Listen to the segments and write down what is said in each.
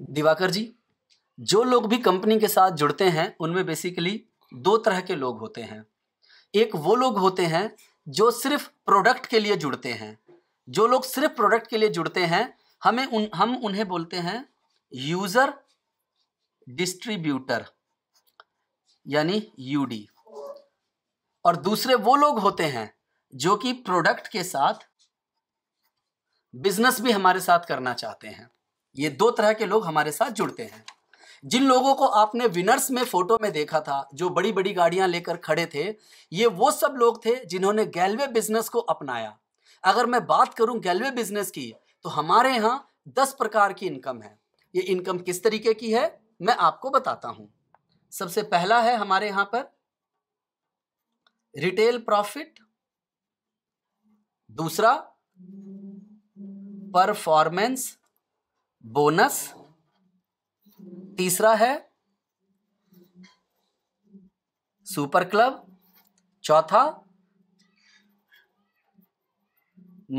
दिवाकर जी जो लोग भी कंपनी के साथ जुड़ते हैं उनमें बेसिकली दो तरह के लोग होते हैं एक वो लोग होते हैं जो सिर्फ प्रोडक्ट के लिए जुड़ते हैं जो लोग सिर्फ प्रोडक्ट के लिए जुड़ते हैं हमें उन हम उन्हें बोलते हैं यूज़र डिस्ट्रीब्यूटर यानी यूडी और दूसरे वो लोग होते हैं जो कि प्रोडक्ट के साथ बिजनेस भी हमारे साथ करना चाहते हैं ये दो तरह के लोग हमारे साथ जुड़ते हैं जिन लोगों को आपने विनर्स में फोटो में देखा था जो बड़ी बड़ी गाड़ियां लेकर खड़े थे ये वो सब लोग थे जिन्होंने गैलवे बिजनेस को अपनाया अगर मैं बात करूं गैलवे बिजनेस की तो हमारे यहाँ दस प्रकार की इनकम है ये इनकम किस तरीके की है मैं आपको बताता हूं सबसे पहला है हमारे यहां पर रिटेल प्रॉफिट दूसरा परफॉर्मेंस बोनस तीसरा है सुपर क्लब चौथा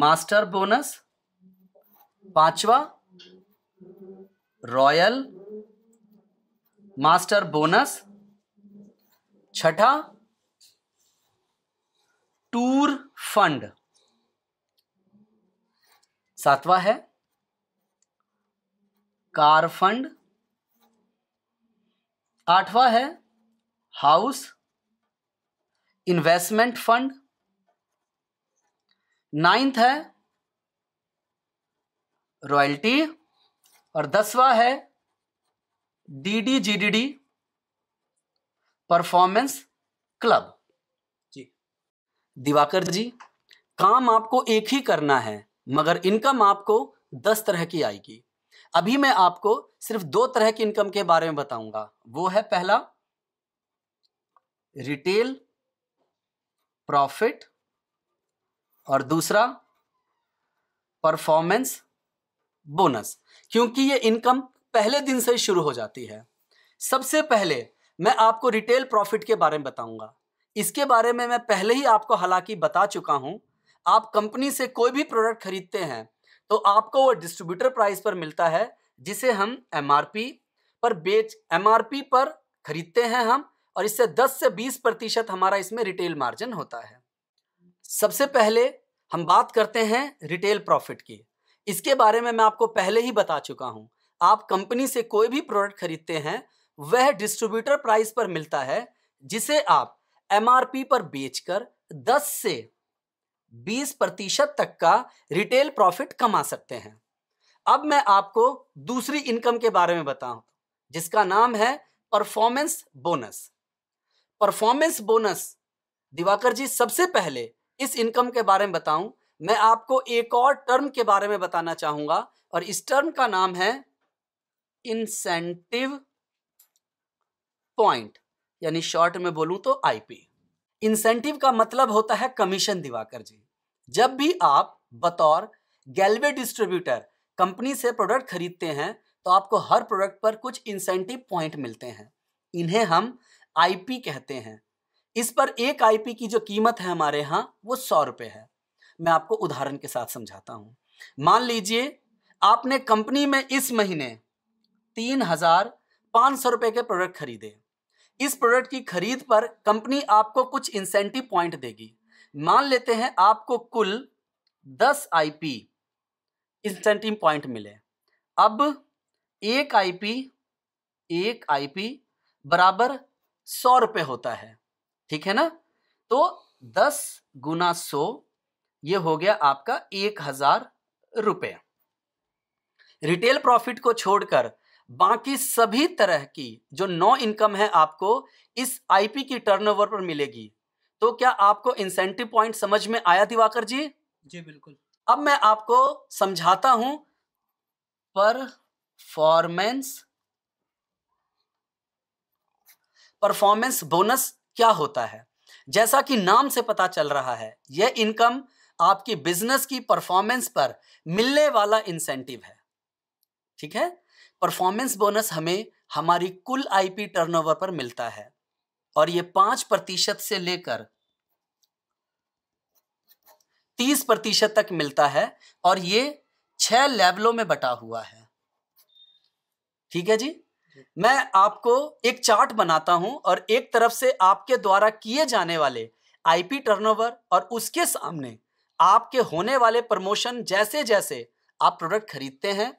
मास्टर बोनस पांचवा रॉयल मास्टर बोनस छठा टूर फंड सातवां है कार फंड आठवां है हाउस इन्वेस्टमेंट फंड नाइन्थ है रॉयल्टी और दसवा है डीडीजीडीडी परफॉर्मेंस क्लब जी दिवाकर जी काम आपको एक ही करना है मगर इनकम आपको दस तरह की आएगी अभी मैं आपको सिर्फ दो तरह की इनकम के बारे में बताऊंगा वो है पहला रिटेल प्रॉफिट और दूसरा परफॉर्मेंस बोनस क्योंकि ये इनकम पहले दिन से शुरू हो जाती है सबसे पहले मैं आपको रिटेल प्रॉफिट के बारे में बताऊंगा इसके बारे में मैं पहले ही आपको हालांकि बता चुका हूं आप कंपनी से कोई भी प्रोडक्ट खरीदते हैं तो आपको वो डिस्ट्रीब्यूटर प्राइस पर मिलता है जिसे हम एम पर बेच एम पर खरीदते हैं हम और इससे 10 से 20 प्रतिशत हमारा इसमें रिटेल मार्जिन होता है सबसे पहले हम बात करते हैं रिटेल प्रॉफिट की इसके बारे में मैं आपको पहले ही बता चुका हूं आप कंपनी से कोई भी प्रोडक्ट खरीदते हैं वह डिस्ट्रीब्यूटर प्राइस पर मिलता है जिसे आप एम पर बेचकर 10 से 20 प्रतिशत तक का रिटेल प्रॉफिट कमा सकते हैं अब मैं आपको दूसरी इनकम के बारे में बताऊं जिसका नाम है performance bonus performance bonus Diwakar ji सबसे पहले इस इनकम के बारे में बताऊं मैं आपको एक और टर्म के बारे में बताना चाहूंगा और इस टर्म का नाम है इंसेंटिव पॉइंट यानी शॉर्ट में बोलूं तो आईपी इंसेंटिव का मतलब होता है कमीशन दिवाकर जी जब भी आप बतौर गैलवे डिस्ट्रीब्यूटर कंपनी से प्रोडक्ट खरीदते हैं तो आपको हर प्रोडक्ट पर कुछ इंसेंटिव पॉइंट मिलते हैं इन्हें हम आईपी कहते हैं इस पर एक आईपी की जो कीमत है हमारे यहाँ वो सौ रुपये है मैं आपको उदाहरण के साथ समझाता हूँ मान लीजिए आपने कंपनी में इस महीने तीन हज़ार पाँच सौ रुपये के प्रोडक्ट खरीदे इस प्रोडक्ट की खरीद पर कंपनी आपको कुछ इंसेंटिव पॉइंट देगी मान लेते हैं आपको कुल दस आईपी इंसेंटिव पॉइंट मिले अब एक आईपी एक आईपी बराबर सौ रुपये होता है ठीक है ना तो दस गुना सौ ये हो गया आपका एक हजार रुपये रिटेल प्रॉफिट को छोड़कर बाकी सभी तरह की जो नौ इनकम है आपको इस आईपी की टर्नओवर पर मिलेगी तो क्या आपको इंसेंटिव पॉइंट समझ में आया दिवाकर जी जी बिल्कुल अब मैं आपको समझाता हूं परफॉर्मेंस परफॉर्मेंस बोनस क्या होता है जैसा कि नाम से पता चल रहा है यह इनकम आपकी बिजनेस की परफॉर्मेंस पर मिलने वाला इंसेंटिव है ठीक है परफॉर्मेंस बोनस हमें हमारी कुल आईपी टर्नओवर पर मिलता है और ये पांच प्रतिशत से लेकर तीस प्रतिशत तक मिलता है और ये छह लेवलों में बटा हुआ है ठीक है जी मैं आपको एक चार्ट बनाता हूं और एक तरफ से आपके द्वारा किए जाने वाले आईपी टर्नओवर और उसके सामने आपके होने वाले प्रमोशन जैसे जैसे आप प्रोडक्ट खरीदते हैं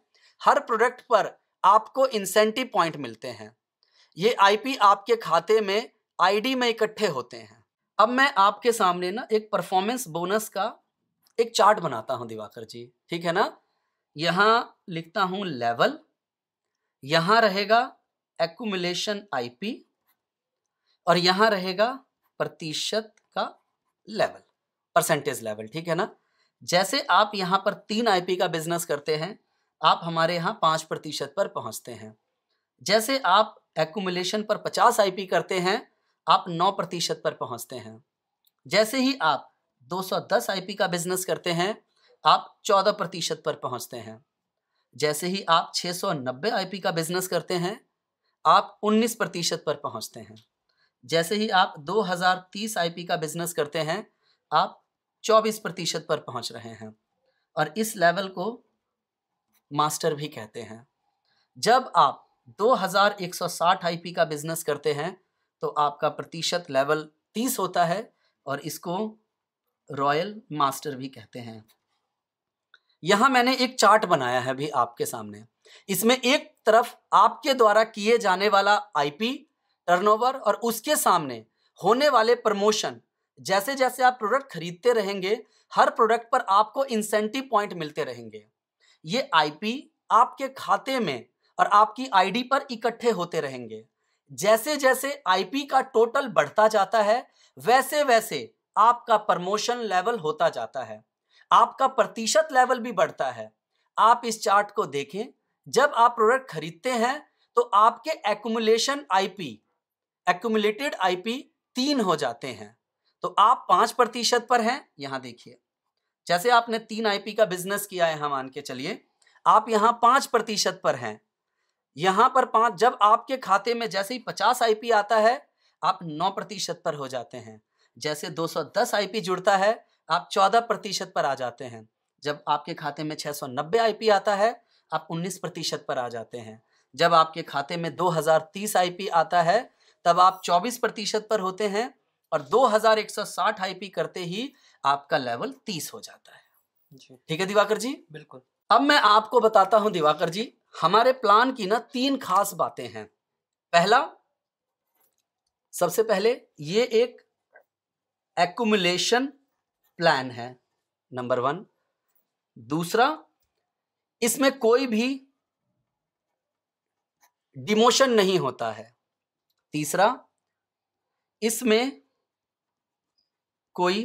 हर प्रोडक्ट पर आपको इंसेंटिव पॉइंट मिलते हैं ये आईपी आपके खाते में आईडी में इकट्ठे होते हैं अब मैं आपके सामने ना एक परफॉर्मेंस बोनस का एक चार्ट बनाता हूं दिवाकर जी ठीक है ना यहां लिखता हूं लेवल यहां रहेगा एक्यूमुलेशन आईपी और यहां रहेगा प्रतिशत का लेवल परसेंटेज लेवल ठीक है ना जैसे आप यहां पर तीन आईपी का बिजनेस करते हैं आप हमारे यहाँ पाँच प्रतिशत पर पहुँचते हैं जैसे आप एकुमुलेशन पर पचास आईपी करते हैं आप नौ प्रतिशत पर पहुँचते हैं जैसे ही आप 210 आईपी का बिजनेस करते हैं आप 14 प्रतिशत पर पहुंचते हैं जैसे ही आप 690 आईपी का बिजनेस करते हैं आप 19 प्रतिशत पर पहुंचते हैं जैसे ही आप 2030 आईपी का बिजनेस करते हैं आप 24 प्रतिशत पर पहुंच रहे हैं और इस लेवल को मास्टर भी कहते हैं जब आप 2160 आईपी का बिजनेस करते हैं तो आपका प्रतिशत लेवल 30 होता है और इसको रॉयल मास्टर भी कहते हैं यहां मैंने एक चार्ट बनाया है भी आपके सामने इसमें एक तरफ आपके द्वारा किए जाने वाला आईपी टर्नओवर और उसके सामने होने वाले प्रमोशन जैसे जैसे आप प्रोडक्ट खरीदते रहेंगे हर प्रोडक्ट पर आपको इंसेंटिव पॉइंट मिलते रहेंगे ये आईपी आपके खाते में और आपकी आईडी पर इकट्ठे होते रहेंगे जैसे जैसे आईपी का टोटल बढ़ता जाता है वैसे वैसे आपका प्रमोशन लेवल होता जाता है आपका प्रतिशत लेवल भी बढ़ता है आप इस चार्ट को देखें जब आप प्रोडक्ट खरीदते हैं तो आपके एकुमुलेशन आईपी एक्यूमुलेटेड आईपी तीन हो जाते हैं तो आप पांच प्रतिशत पर हैं यहां देखिए जैसे आपने तीन आईपी का बिजनेस किया है हम मान के चलिए आप यहाँ पांच प्रतिशत पर हैं यहाँ पर पाँच जब आपके खाते में जैसे ही पचास आईपी आता है आप नौ प्रतिशत पर हो जाते हैं जैसे दो सौ आई आईपी जुड़ता है आप चौदह प्रतिशत पर आ जाते हैं जब आपके खाते में छह सौ आई आईपी आता है आप उन्नीस प्रतिशत पर आ जाते हैं जब आपके खाते में दो हजार आई आईपी आता है तब आप चौबीस प्रतिशत पर होते हैं और 2160 आईपी करते ही आपका लेवल 30 हो जाता है ठीक है दिवाकर जी बिल्कुल अब मैं आपको बताता हूं दिवाकर जी हमारे प्लान की ना तीन खास बातें हैं पहला सबसे पहले ये एक एकुमुलेशन प्लान है नंबर वन दूसरा इसमें कोई भी डिमोशन नहीं होता है तीसरा इसमें कोई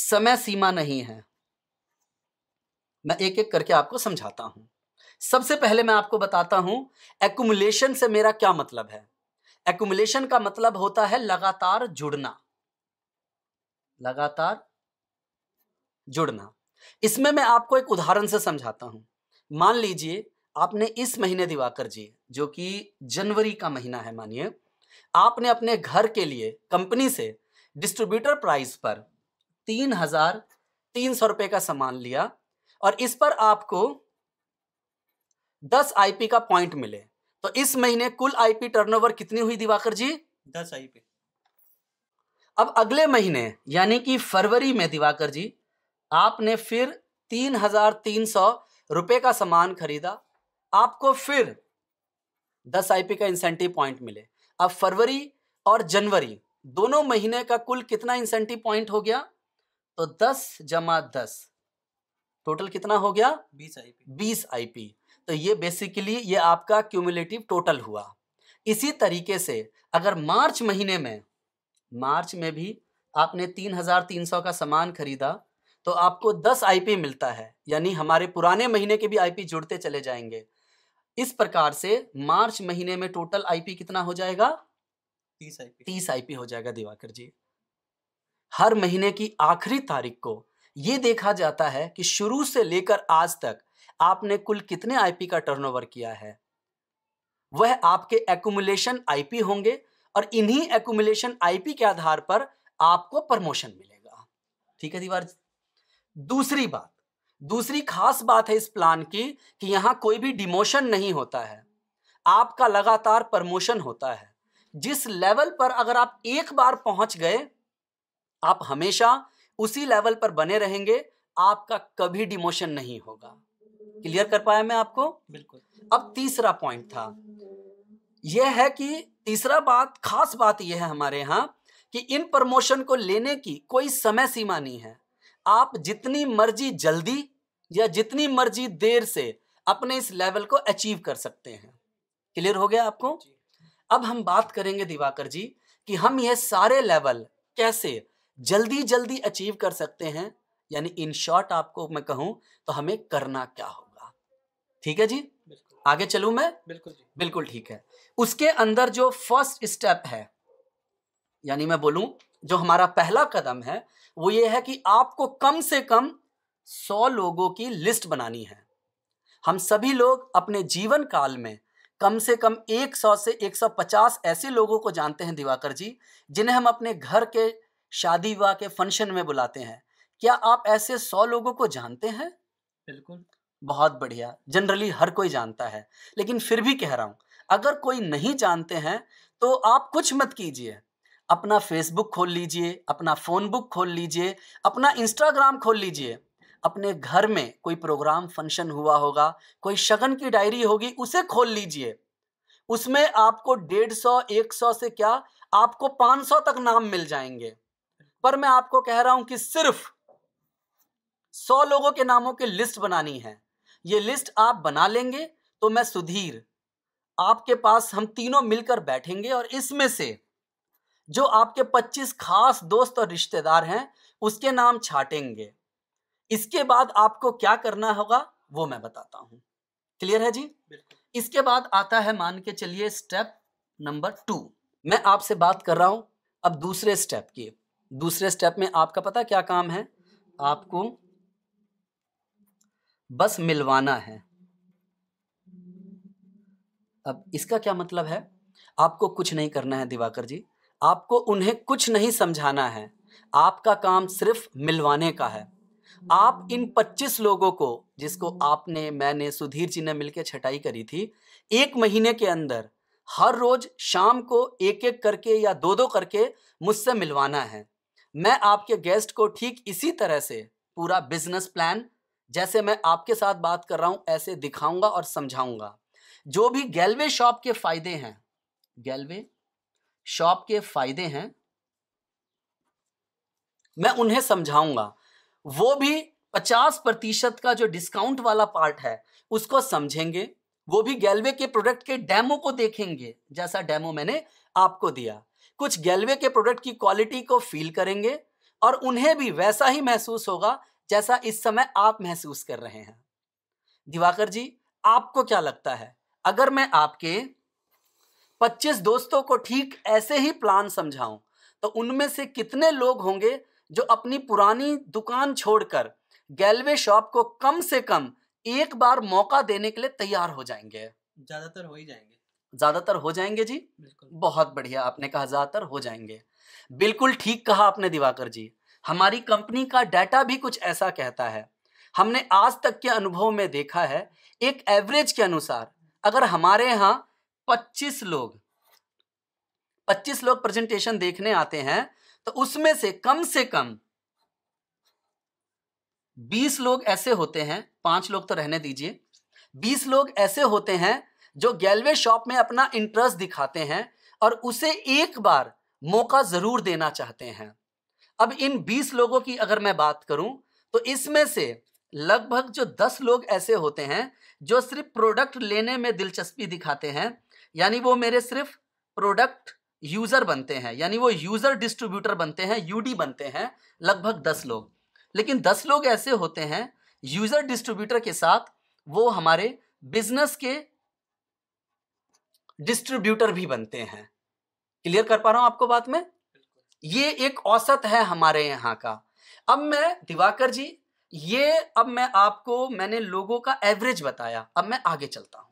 समय सीमा नहीं है मैं एक एक करके आपको समझाता हूं सबसे पहले मैं आपको बताता हूं एकुमुलेशन से मेरा क्या मतलब है एकुमुलेशन का मतलब होता है लगातार जुड़ना लगातार जुड़ना इसमें मैं आपको एक उदाहरण से समझाता हूं मान लीजिए आपने इस महीने दिवाकर जी जो कि जनवरी का महीना है मानिए आपने अपने घर के लिए कंपनी से डिस्ट्रीब्यूटर प्राइस पर तीन हजार तीन सौ रुपए का सामान लिया और इस पर आपको दस आईपी का पॉइंट मिले तो इस महीने कुल आईपी टर्नओवर कितनी हुई दिवाकर जी दस आईपी अब अगले महीने यानी कि फरवरी में दिवाकर जी आपने फिर तीन हजार तीन सौ रुपए का सामान खरीदा आपको फिर दस आईपी का इंसेंटिव पॉइंट मिले अब फरवरी और जनवरी दोनों महीने का कुल कितना इंसेंटिव पॉइंट हो गया तो दस जमा दस टोटल कितना हो गया बीस आईपी बीस आईपी तो ये बेसिकली ये आपका क्यूमुलेटिव टोटल हुआ इसी तरीके से अगर मार्च महीने में मार्च में भी आपने तीन हजार तीन सौ का सामान खरीदा तो आपको दस आईपी मिलता है यानी हमारे पुराने महीने के भी आईपी जुड़ते चले जाएंगे इस प्रकार से मार्च महीने में टोटल आईपी कितना हो जाएगा तीस आईपी तीस आईपी हो जाएगा दिवाकर जी हर महीने की आखिरी तारीख को ये देखा जाता है कि शुरू से लेकर आज तक आपने कुल कितने आईपी का टर्नओवर किया है वह आपके एकुमुलेशन आईपी होंगे और इन्हीं एकुमुलेशन आईपी के आधार पर आपको प्रमोशन मिलेगा ठीक है दीवार दूसरी बात दूसरी खास बात है इस प्लान की कि यहां कोई भी डिमोशन नहीं होता है आपका लगातार प्रमोशन होता है जिस लेवल पर अगर आप एक बार पहुंच गए आप हमेशा उसी लेवल पर बने रहेंगे आपका कभी डिमोशन नहीं होगा क्लियर कर पाया मैं आपको बिल्कुल अब तीसरा पॉइंट था यह है कि तीसरा बात खास बात यह है हमारे यहां कि इन प्रमोशन को लेने की कोई समय सीमा नहीं है आप जितनी मर्जी जल्दी या जितनी मर्जी देर से अपने इस लेवल को अचीव कर सकते हैं क्लियर हो गया आपको अब हम बात करेंगे दिवाकर जी कि हम ये सारे लेवल कैसे जल्दी जल्दी अचीव कर सकते हैं यानी इन शॉर्ट आपको मैं कहूं तो हमें करना क्या होगा ठीक है जी आगे चलू मैं बिल्कुल जी बिल्कुल ठीक है उसके अंदर जो फर्स्ट स्टेप है यानी मैं बोलूं जो हमारा पहला कदम है वो ये है कि आपको कम से कम सौ लोगों की लिस्ट बनानी है हम सभी लोग अपने जीवन काल में कम से कम 100 से 150 ऐसे लोगों को जानते हैं दिवाकर जी जिन्हें हम अपने घर के शादी विवाह के फंक्शन में बुलाते हैं क्या आप ऐसे 100 लोगों को जानते हैं बिल्कुल बहुत बढ़िया जनरली हर कोई जानता है लेकिन फिर भी कह रहा हूँ अगर कोई नहीं जानते हैं तो आप कुछ मत कीजिए अपना फेसबुक खोल लीजिए अपना फ़ोन बुक खोल लीजिए अपना इंस्टाग्राम खोल लीजिए अपने घर में कोई प्रोग्राम फंक्शन हुआ होगा कोई शगन की डायरी होगी उसे खोल लीजिए उसमें आपको डेढ़ सौ एक सौ से क्या आपको पांच सौ तक नाम मिल जाएंगे पर मैं आपको कह रहा हूं कि सिर्फ सौ लोगों के नामों की लिस्ट बनानी है ये लिस्ट आप बना लेंगे तो मैं सुधीर आपके पास हम तीनों मिलकर बैठेंगे और इसमें से जो आपके 25 खास दोस्त और रिश्तेदार हैं उसके नाम छाटेंगे इसके बाद आपको क्या करना होगा वो मैं बताता हूं क्लियर है जी इसके बाद आता है मान के चलिए स्टेप नंबर टू मैं आपसे बात कर रहा हूं अब दूसरे स्टेप की दूसरे स्टेप में आपका पता क्या काम है आपको बस मिलवाना है अब इसका क्या मतलब है आपको कुछ नहीं करना है दिवाकर जी आपको उन्हें कुछ नहीं समझाना है आपका काम सिर्फ मिलवाने का है आप इन 25 लोगों को जिसको आपने मैंने सुधीर जी ने मिलकर छटाई करी थी एक महीने के अंदर हर रोज शाम को एक एक करके या दो दो करके मुझसे मिलवाना है मैं आपके गेस्ट को ठीक इसी तरह से पूरा बिजनेस प्लान जैसे मैं आपके साथ बात कर रहा हूं ऐसे दिखाऊंगा और समझाऊंगा जो भी गैलवे शॉप के फायदे हैं गैलवे शॉप के फायदे हैं मैं उन्हें समझाऊंगा वो भी पचास प्रतिशत का जो डिस्काउंट वाला पार्ट है उसको समझेंगे वो भी गैलवे के प्रोडक्ट के डेमो को देखेंगे जैसा डेमो मैंने आपको दिया कुछ गैलवे के प्रोडक्ट की क्वालिटी को फील करेंगे और उन्हें भी वैसा ही महसूस होगा जैसा इस समय आप महसूस कर रहे हैं दिवाकर जी आपको क्या लगता है अगर मैं आपके 25 दोस्तों को ठीक ऐसे ही प्लान समझाऊं तो उनमें से कितने लोग होंगे जो अपनी पुरानी दुकान छोड़कर गैलवे शॉप को कम से कम एक बार मौका देने के लिए तैयार हो जाएंगे ज्यादातर हो ही जाएंगे ज्यादातर हो जाएंगे जी बहुत बढ़िया आपने कहा ज्यादातर हो जाएंगे बिल्कुल ठीक कहा आपने दिवाकर जी हमारी कंपनी का डाटा भी कुछ ऐसा कहता है हमने आज तक के अनुभव में देखा है एक एवरेज के अनुसार अगर हमारे यहाँ 25 लोग पच्चीस लोग प्रेजेंटेशन देखने आते हैं तो उसमें से कम से कम बीस लोग ऐसे होते हैं पांच लोग तो रहने दीजिए बीस लोग ऐसे होते हैं जो गैलवे शॉप में अपना इंटरेस्ट दिखाते हैं और उसे एक बार मौका जरूर देना चाहते हैं अब इन बीस लोगों की अगर मैं बात करूं तो इसमें से लगभग जो दस लोग ऐसे होते हैं जो सिर्फ प्रोडक्ट लेने में दिलचस्पी दिखाते हैं यानी वो मेरे सिर्फ प्रोडक्ट यूज़र बनते हैं यानी वो यूज़र डिस्ट्रीब्यूटर बनते हैं यूडी बनते हैं लगभग दस लोग लेकिन दस लोग ऐसे होते हैं यूज़र डिस्ट्रीब्यूटर के साथ वो हमारे बिजनेस के डिस्ट्रीब्यूटर भी बनते हैं क्लियर कर पा रहा हूं आपको बात में ये एक औसत है हमारे यहाँ का अब मैं दिवाकर जी ये अब मैं आपको मैंने लोगों का एवरेज बताया अब मैं आगे चलता हूं